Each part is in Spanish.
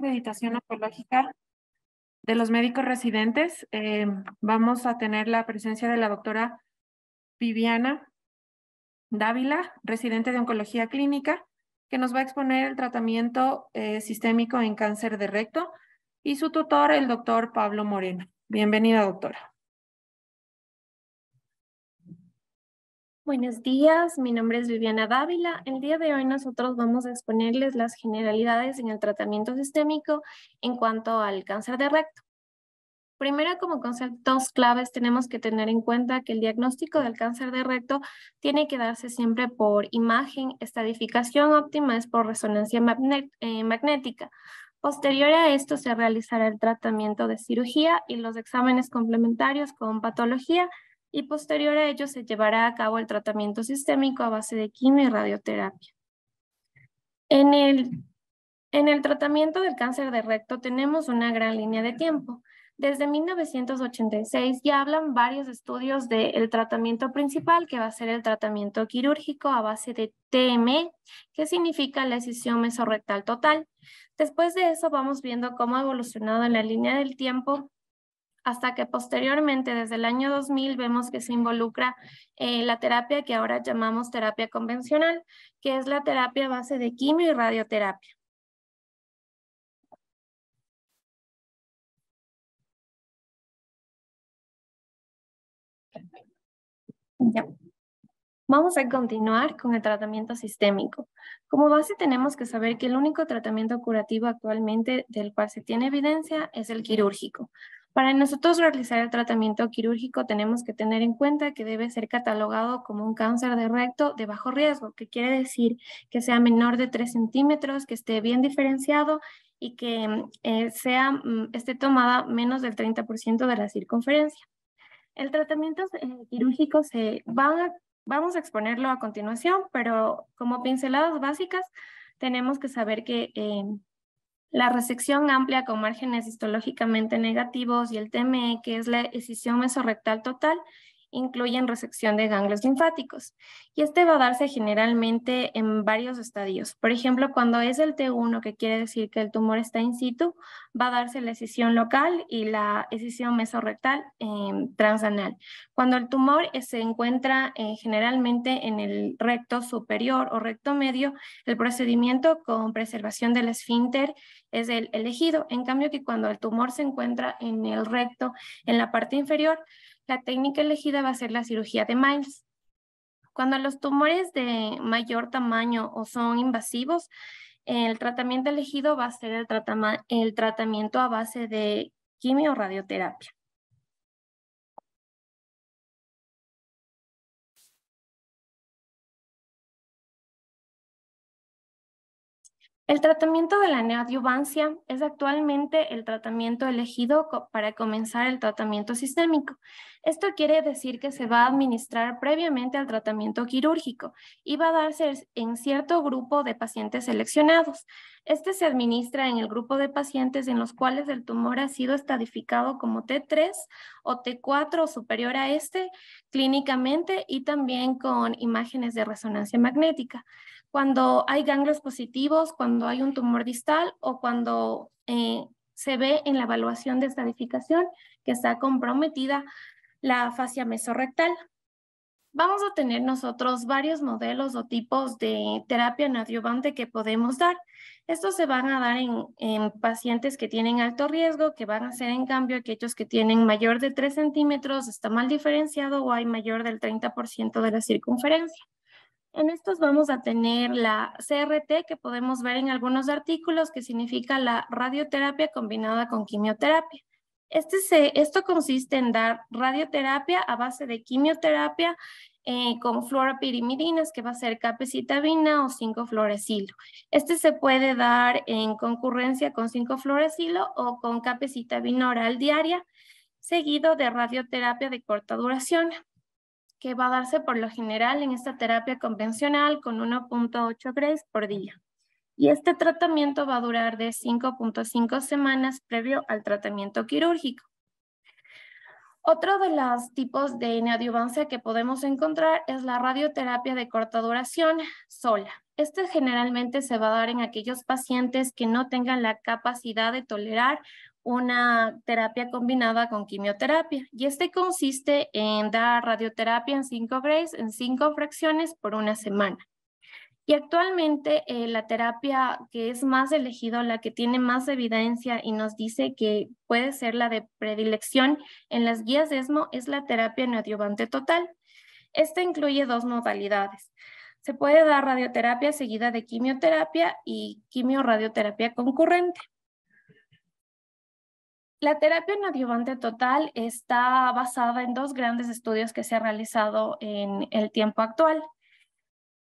meditación oncológica de los médicos residentes. Eh, vamos a tener la presencia de la doctora Viviana Dávila, residente de oncología clínica, que nos va a exponer el tratamiento eh, sistémico en cáncer de recto, y su tutor, el doctor Pablo Moreno. Bienvenida, doctora. Buenos días, mi nombre es Viviana Dávila. El día de hoy nosotros vamos a exponerles las generalidades en el tratamiento sistémico en cuanto al cáncer de recto. Primero, como conceptos claves, tenemos que tener en cuenta que el diagnóstico del cáncer de recto tiene que darse siempre por imagen, estadificación óptima es por resonancia eh, magnética. Posterior a esto se realizará el tratamiento de cirugía y los exámenes complementarios con patología y posterior a ello se llevará a cabo el tratamiento sistémico a base de quimio y radioterapia. En el, en el tratamiento del cáncer de recto tenemos una gran línea de tiempo. Desde 1986 ya hablan varios estudios del tratamiento principal, que va a ser el tratamiento quirúrgico a base de TM, que significa la escisión mesorrectal total. Después de eso vamos viendo cómo ha evolucionado en la línea del tiempo hasta que posteriormente, desde el año 2000, vemos que se involucra eh, la terapia que ahora llamamos terapia convencional, que es la terapia base de quimio y radioterapia. Vamos a continuar con el tratamiento sistémico. Como base tenemos que saber que el único tratamiento curativo actualmente del cual se tiene evidencia es el quirúrgico. Para nosotros realizar el tratamiento quirúrgico tenemos que tener en cuenta que debe ser catalogado como un cáncer de recto de bajo riesgo, que quiere decir que sea menor de 3 centímetros, que esté bien diferenciado y que mm, eh, sea, mm, esté tomada menos del 30% de la circunferencia. El tratamiento eh, quirúrgico se va vamos a exponerlo a continuación, pero como pinceladas básicas tenemos que saber que... Em, la resección amplia con márgenes histológicamente negativos y el TME, que es la escisión mesorrectal total, incluyen resección de ganglios linfáticos. Y este va a darse generalmente en varios estadios. Por ejemplo, cuando es el T1, que quiere decir que el tumor está in situ, va a darse la escisión local y la escisión mesorrectal em, transanal. Cuando el tumor se encuentra eh, generalmente en el recto superior o recto medio, el procedimiento con preservación del esfínter es el elegido. En cambio que cuando el tumor se encuentra en el recto, en la parte inferior, la técnica elegida va a ser la cirugía de Miles. Cuando los tumores de mayor tamaño o son invasivos, el tratamiento elegido va a ser el, tratamiento a base de quimio radioterapia. El tratamiento de la neoadyuvancia es actualmente el tratamiento elegido para comenzar el tratamiento sistémico. Esto quiere decir que se va a administrar previamente al tratamiento quirúrgico y va a darse en cierto grupo de pacientes seleccionados. Este se administra en el grupo de pacientes en los cuales el tumor ha sido estadificado como T3 o T4 superior a este clínicamente y también con imágenes de resonancia magnética cuando hay ganglios positivos, cuando hay un tumor distal o cuando eh, se ve en la evaluación de estadificación que está comprometida la fascia mesorrectal. Vamos a tener nosotros varios modelos o tipos de terapia neoadyuvante que podemos dar. Estos se van a dar en, en, pacientes que tienen alto riesgo, que van a ser en cambio aquellos que tienen mayor de 3 centímetros, está mal diferenciado o hay mayor del 30% de la circunferencia. En estos vamos a tener la CRT que podemos ver en algunos artículos que significa la radioterapia combinada con quimioterapia. Este esto consiste en dar radioterapia a base de quimioterapia eh, con fluoropirimidinas, que va a ser capecitabina o 5-fluoresilo. Este se puede dar en concurrencia con 5-fluoresilo o con capecitabina oral diaria, seguido de radioterapia de corta duración que va a darse por lo general en esta terapia convencional con 1.8 grays por día. Y este tratamiento va a durar de 5.5 semanas previo al tratamiento quirúrgico. Otro de los tipos de neoadyuvancia que podemos encontrar es la radioterapia de corta duración sola. Este generalmente se va a dar en aquellos pacientes que no tengan la capacidad de tolerar una terapia combinada con quimioterapia. Y este consiste en dar radioterapia en cinco grays, en cinco fracciones por una semana. Y actualmente eh, la terapia que es más elegida, la que tiene más evidencia y nos dice que puede ser la de predilección en las guías ESMO es la terapia neoadyuvante total. Esta incluye dos modalidades. Se puede dar radioterapia seguida de quimioterapia y quimioradioterapia concurrente. La terapia adyuvante total está basada en dos grandes estudios que se han realizado en el tiempo actual,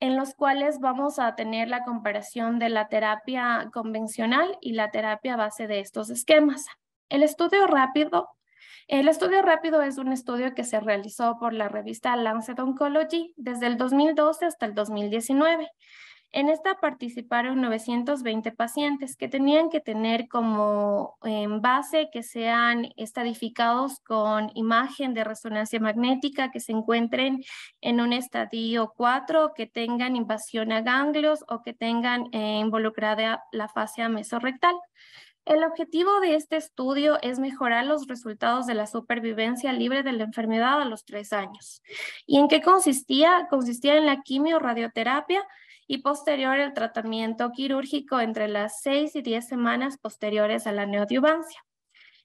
en los cuales vamos a tener la comparación de la terapia convencional y la terapia base de estos esquemas. El estudio rápido, el estudio rápido es un estudio que se realizó por la revista Lancet Oncology desde el 2012 hasta el 2019 en esta participaron 920 pacientes que tenían que tener como en base que sean estadificados con imagen de resonancia magnética, que se encuentren en un estadio 4, que tengan invasión a ganglios o que tengan eh, involucrada la fascia mesorrectal. El objetivo de este estudio es mejorar los resultados de la supervivencia libre de la enfermedad a los tres años. ¿Y en qué consistía? Consistía en la quimio radioterapia y posterior el tratamiento quirúrgico entre las 6 y 10 semanas posteriores a la neoadyuvancia.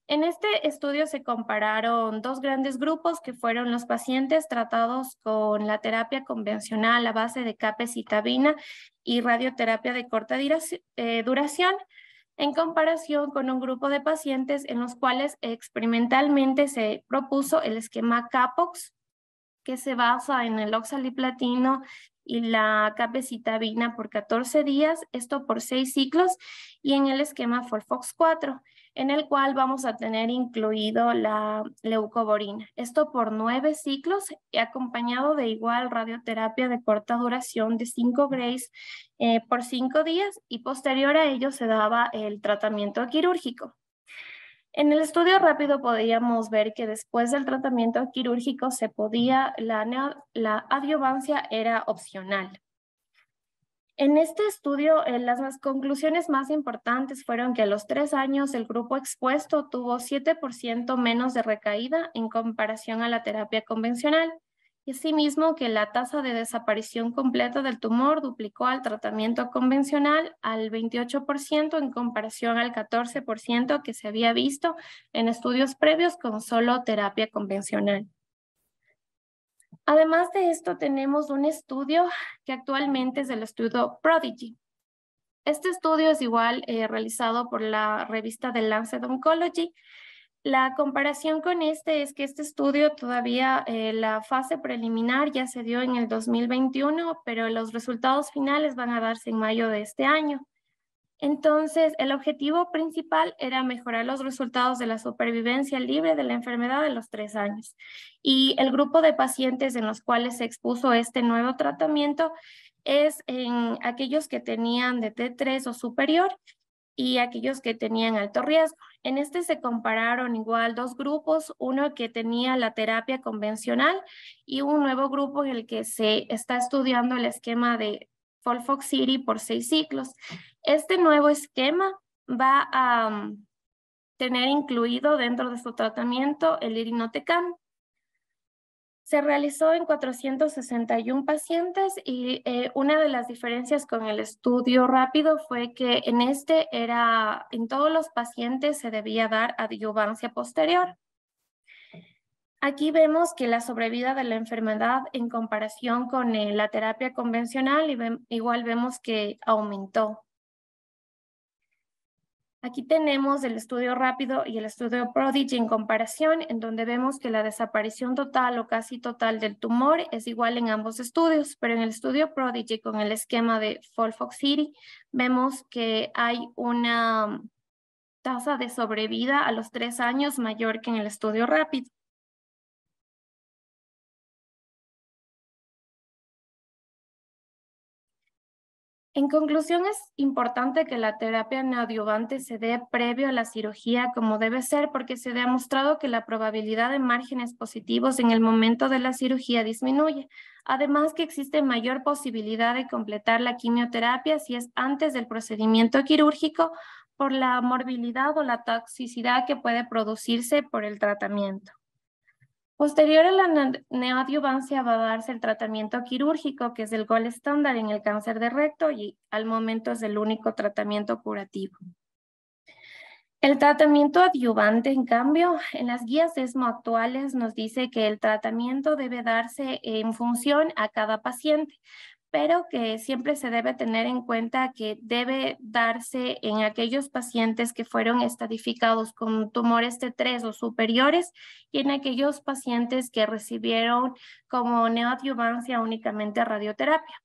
En este estudio se compararon dos grandes grupos que fueron los pacientes tratados con la terapia convencional a base de capecitabina y radioterapia de corta eh, duración, en comparación con un grupo de pacientes en los cuales experimentalmente se propuso el esquema CAPOX, que se basa en el oxaliplatino y la capecitabina por 14 días, esto por 6 ciclos y en el esquema Forfox 4, en el cual vamos a tener incluido la leucoborina, esto por 9 ciclos acompañado de igual radioterapia de corta duración de 5 grays eh, por 5 días y posterior a ello se daba el tratamiento quirúrgico. En el estudio rápido podíamos ver que después del tratamiento quirúrgico se podía, la, la adiovancia era opcional. En este estudio, eh, las, las conclusiones más importantes fueron que a los tres años el grupo expuesto tuvo 7% menos de recaída en comparación a la terapia convencional y asimismo que la tasa de desaparición completa del tumor duplicó al tratamiento convencional al 28% en comparación al 14% que se había visto en estudios previos con solo terapia convencional. Además de esto, tenemos un estudio que actualmente es el estudio Prodigy. Este estudio es igual eh, realizado por la revista The Lancet Oncology la comparación con este es que este estudio todavía, eh, la fase preliminar ya se dio en el 2021, pero los resultados finales van a darse en mayo de este año. Entonces, el objetivo principal era mejorar los resultados de la supervivencia libre de la enfermedad de los tres años. Y el grupo de pacientes en los cuales se expuso este nuevo tratamiento es en aquellos que tenían de T3 o superior y aquellos que tenían alto riesgo. En este se compararon igual dos grupos, uno que tenía la terapia convencional y un nuevo grupo en el que se está estudiando el esquema de Folfoxiri por seis ciclos. Este nuevo esquema va a mm, tener incluido dentro de su tratamiento el irinotecan, se realizó en 461 pacientes y eh, una de las diferencias con el estudio rápido fue que en este era, en todos los pacientes se debía dar adyuvancia posterior. Aquí vemos que la sobrevida de la enfermedad en comparación con eh, la terapia convencional, igual vemos que aumentó. Aquí tenemos el estudio rápido y el estudio Prodigy en comparación, en donde vemos que la desaparición total o casi total del tumor es igual en ambos estudios, pero en el estudio Prodigy con el esquema de City, vemos que hay una tasa de sobrevida a los tres años mayor que en el estudio rápido. En conclusión, es importante que la terapia neoadyuvante se dé previo a la cirugía como debe ser porque se ha demostrado que la probabilidad de márgenes positivos en el momento de la cirugía disminuye. Además que existe mayor posibilidad de completar la quimioterapia si es antes del procedimiento quirúrgico por la morbilidad o la toxicidad que puede producirse por el tratamiento. Posterior a la neoadyuvancia va a darse el tratamiento quirúrgico, que es el gol estándar en el cáncer de recto y al momento es el único tratamiento curativo. El tratamiento adyuvante, en cambio, en las guías ESMO actuales nos dice que el tratamiento debe darse en función a cada paciente, pero que siempre se debe tener en cuenta que debe darse en aquellos pacientes que fueron estadificados con tumores T3 o superiores y en aquellos pacientes que recibieron como neoadyuvancia únicamente radioterapia.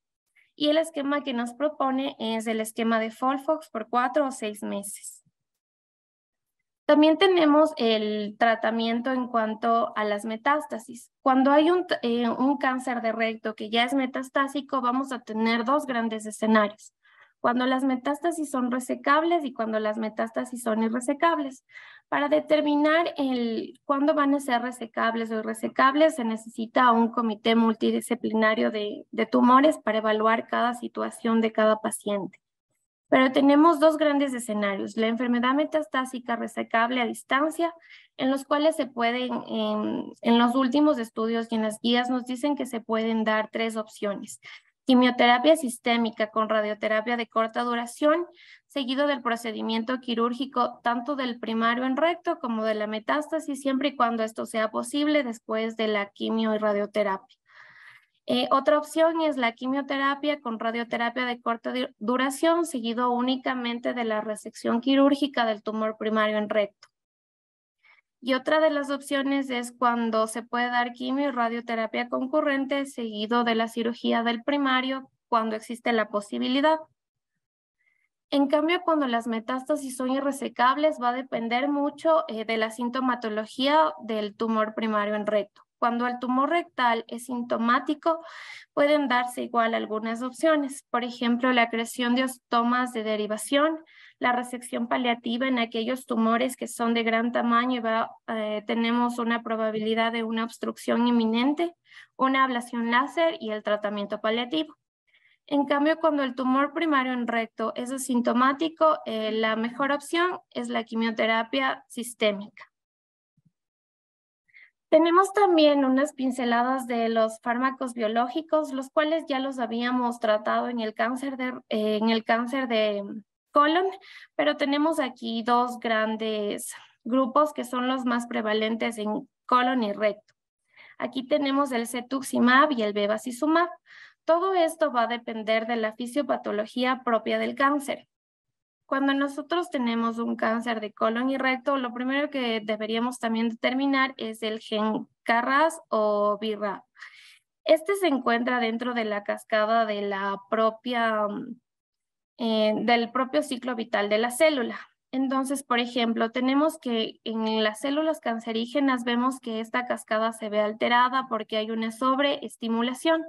Y el esquema que nos propone es el esquema de Folfox por cuatro o seis meses. También tenemos el tratamiento en cuanto a las metástasis. Cuando hay eh, un, cáncer de recto que ya es metastásico, vamos a tener dos grandes escenarios. Cuando las metástasis son resecables y cuando las metástasis son irresecables. Para determinar el, cuándo van a ser resecables o irresecables, se necesita un comité multidisciplinario de tumores para evaluar cada situación de cada paciente. Pero tenemos dos grandes escenarios, la enfermedad metastásica resecable a distancia, en los cuales se pueden, en, los últimos estudios y en las guías nos dicen que se pueden dar tres opciones. Quimioterapia sistémica con radioterapia de corta duración, seguido del procedimiento quirúrgico tanto del primario en recto como de la metástasis, siempre y cuando esto sea posible después de la quimio y radioterapia. Eh, otra opción es la quimioterapia con radioterapia de corta duración, seguido únicamente de la resección quirúrgica del tumor primario en recto. Y otra de las opciones es cuando se puede dar quimio y radioterapia concurrente, seguido de la cirugía del primario, cuando existe la posibilidad. En cambio, cuando las metástasis son irresecables, va a depender mucho eh, de la sintomatología del tumor primario en recto. Cuando el tumor rectal es sintomático, pueden darse igual algunas opciones, por ejemplo, la creación de ostomas de derivación, la resección paliativa en aquellos tumores que son de gran tamaño y eh, tenemos una probabilidad de una obstrucción inminente, una ablación láser y el tratamiento paliativo. En cambio, cuando el tumor primario en recto es asintomático, eh, la mejor opción es la quimioterapia sistémica. Tenemos también unas pinceladas de los fármacos biológicos, los cuales ya los habíamos tratado en el cáncer de, eh, en el cáncer de colon, pero tenemos aquí dos grandes grupos que son los más prevalentes en colon y recto. Aquí tenemos el cetuximab y el bevacizumab. Todo esto va a depender de la fisiopatología propia del cáncer. Cuando nosotros tenemos un cáncer de colon y recto, lo primero que deberíamos también determinar es el gen Carras o Virra. Este se encuentra dentro de la cascada de la propia, mm, eh, del propio ciclo vital de la célula. Entonces, por ejemplo, tenemos que en las células cancerígenas vemos que esta cascada se ve alterada porque hay una sobreestimulación,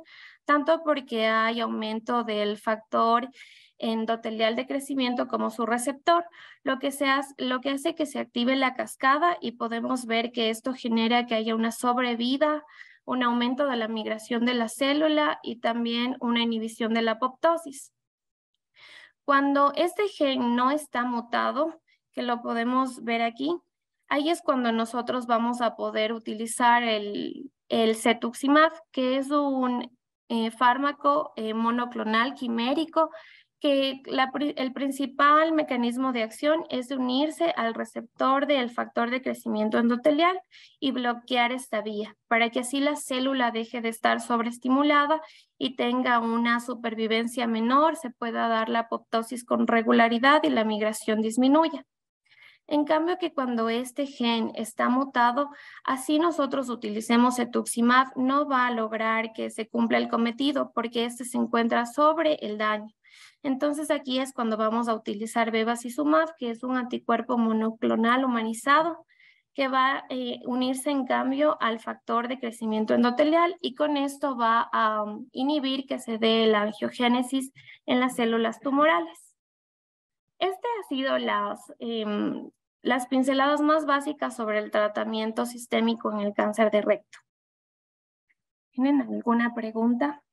tanto porque hay aumento del factor endotelial de crecimiento como su receptor, lo que, hace, lo que hace que se active la cascada y podemos ver que esto genera que haya una sobrevida, un aumento de la migración de la célula y también una inhibición de la apoptosis. Cuando este gen no está mutado, que lo podemos ver aquí, ahí es cuando nosotros vamos a poder utilizar el, el cetuximab, que es un eh, fármaco eh, monoclonal quimérico que el principal mecanismo de acción es unirse al receptor del factor de crecimiento endotelial y bloquear esta vía, para que así la célula deje de estar sobreestimulada y tenga una supervivencia menor, se pueda dar la apoptosis con regularidad y la migración disminuya. En cambio que cuando este gen está mutado, así nosotros utilicemos etuximab, no va a lograr que se cumpla el cometido porque este se encuentra sobre el daño. Entonces aquí es cuando vamos a utilizar bevacizumab, que es un anticuerpo monoclonal humanizado que va a eh, unirse en cambio al factor de crecimiento endotelial y con esto va a um, inhibir que se dé la angiogénesis en las células tumorales. Este ha sido las, em, las pinceladas más básicas sobre el tratamiento sistémico en el cáncer de recto. ¿Tienen alguna pregunta?